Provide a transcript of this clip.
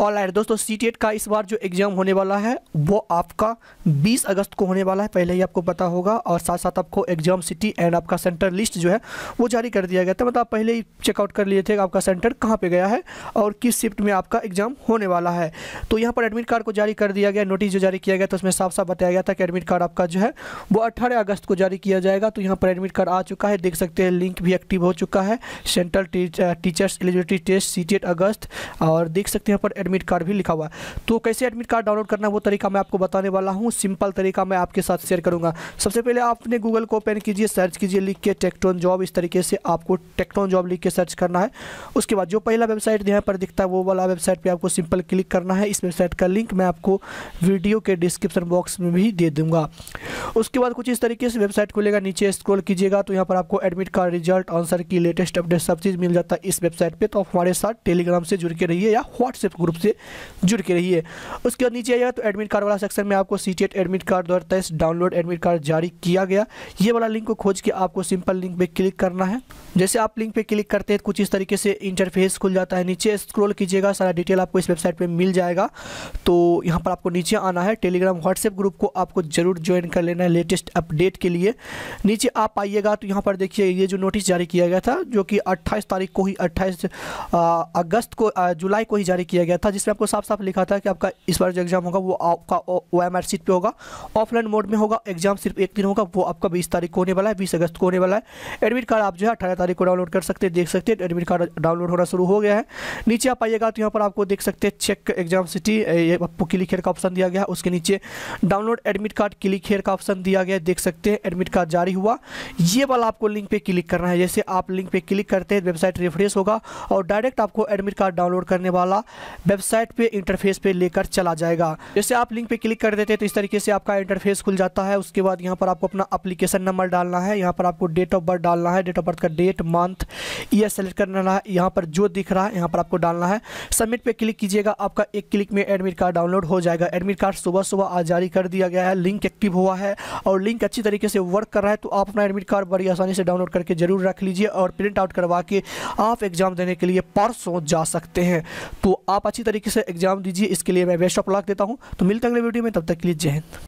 all light दोस्तों सी का इस बार जो एग्ज़ाम होने वाला है वो आपका 20 अगस्त को होने वाला है पहले ही आपको पता होगा और साथ साथ आपको एग्ज़ाम सिटी एंड आपका सेंटर लिस्ट जो है वो जारी कर दिया गया था मतलब आप पहले ही चेकआउट कर लिए थे कि आपका सेंटर कहाँ पर गया है और किस शिफ्ट में आपका एग्ज़ाम होने वाला है तो यहाँ पर एडमिट कार्ड को जारी कर दिया गया नोटिस जो जारी किया गया तो उसमें साफ साफ बताया गया था कि एडमिट कार्ड आपका जो है वो अट्ठारह अगस्त को जारी किया जाएगा तो यहाँ पर एडमिट कार्ड आ चुका है देख सकते हैं लिंक भी एक्टिव हो चुका है central teachers eligibility test C अगस्त और देख सकते हैं यहाँ पर एडमिट कार्ड भी लिखा हुआ है तो कैसे एडमिट कार्ड डाउनलोड करना वो तरीका मैं आपको बताने वाला हूँ सिंपल तरीका मैं आपके साथ शेयर करूँगा सबसे पहले आपने गूगल को ओपन कीजिए सर्च कीजिए लिख के टेक्टोन जॉब इस तरीके से आपको टेक्टोन जॉब लिख के सर्च करना है उसके बाद जो पहला वेबसाइट यहाँ पर दिखता है वो वाला वेबसाइट पर आपको सिंपल क्लिक करना है इस वेबसाइट का लिंक मैं आपको वीडियो के डिस्क्रिप्शन बॉक्स में भी दे दूँगा उसके बाद कुछ इस तरीके से वेबसाइट खुलेगा नीचे स्क्रॉल कीजिएगा तो यहाँ पर आपको admit card result answer key latest update सब चीज़ मिल जाता है इस वेबसाइट पर तो हमारे साथ टेलीग्राम से जुड़ के रहिए या व्हाट्सएप ग्रुप से जुड़ के रहिए उसके बाद नीचे आइएगा तो एडमिट कार्ड वाला सेक्शन में आपको सी एडमिट कार्ड दो डाउनलोड एडमिट कार्ड जारी किया गया ये वाला लिंक को खोज के आपको सिंपल लिंक पर क्लिक करना है जैसे आप लिंक पर क्लिक करते हैं कुछ इस तरीके से इंटरफेस खुल जाता है नीचे स्क्रॉल कीजिएगा सारा डिटेल आपको इस वेबसाइट पर मिल जाएगा तो यहाँ पर आपको नीचे आना है टेलीग्राम व्हाट्सएप ग्रुप को आपको जरूर ज्वाइन कर लेना लेना है लेटेस्ट अपडेट के लिए नीचे आप आइएगा तो यहाँ पर देखिए ये जो नोटिस जारी किया गया था जो कि 28 तारीख को ही 28 अगस्त को जुलाई को ही जारी किया गया था जिसमें आपको साफ साफ लिखा था कि आपका इस बार जो एग्ज़ाम होगा वो आपका ओ एम आर होगा ऑफलाइन मोड में होगा एग्ज़ाम सिर्फ एक दिन होगा वो आपका बीस तारीख को होने वाला है बीस अगस्त को होने वाला है एडमिट कार्ड आप जो है अठारह तारीख को डाउनलोड कर सकते हैं देख सकते हैं एडमिट कार्ड डाउनलोड होना शुरू हो गया है नीचे आप आइएगा तो यहाँ पर आपको देख सकते हैं check exam city click here का ऑप्शन दिया गया है उसके नीचे download admit card click here का ऑप्शन ऑप्शन दिया गया देख सकते हैं एडमिट कार्ड जारी हुआ ये वाला आपको लिंक पे क्लिक करना है जैसे आप लिंक पे क्लिक करते हैं वेबसाइट रिफ्रेश होगा और डायरेक्ट आपको एडमिट कार्ड डाउनलोड करने वाला वेबसाइट पे इंटरफेस पे लेकर चला जाएगा जैसे आप लिंक पे क्लिक कर देते हैं तो इस तरीके से आपका इंटरफेस खुल जाता है उसके बाद यहाँ पर आपको अपना अप्लीकेशन नंबर डालना है यहाँ पर आपको डेट ऑफ बर्थ डालना है डेट ऑफ बर्थ का डेट मंथ यह सेलेक्ट करना है यहाँ पर जो दिख रहा है यहाँ पर आपको डालना है सबमिट पर क्लिक कीजिएगा आपका एक क्लिक में एडमिट कार्ड डाउनलोड हो जाएगा एडमिट कार्ड सुबह सुबह आज जारी कर दिया गया है लिंक एक्टिव हुआ है और लिंक अच्छी तरीके से वर्क कर रहा है तो आप अपना एडमिट कार्ड बड़ी आसानी से डाउनलोड करके जरूर रख लीजिए और प्रिंट आउट करवा के आप एग्ज़ाम देने के लिए परसों जा सकते हैं तो आप अच्छी तरीके से एग्ज़ाम दीजिए इसके लिए मैं बेस्ट ऑफ लाख देता हूँ तो मिलते अगले वीडियो में तब तक के लिए जय हिंद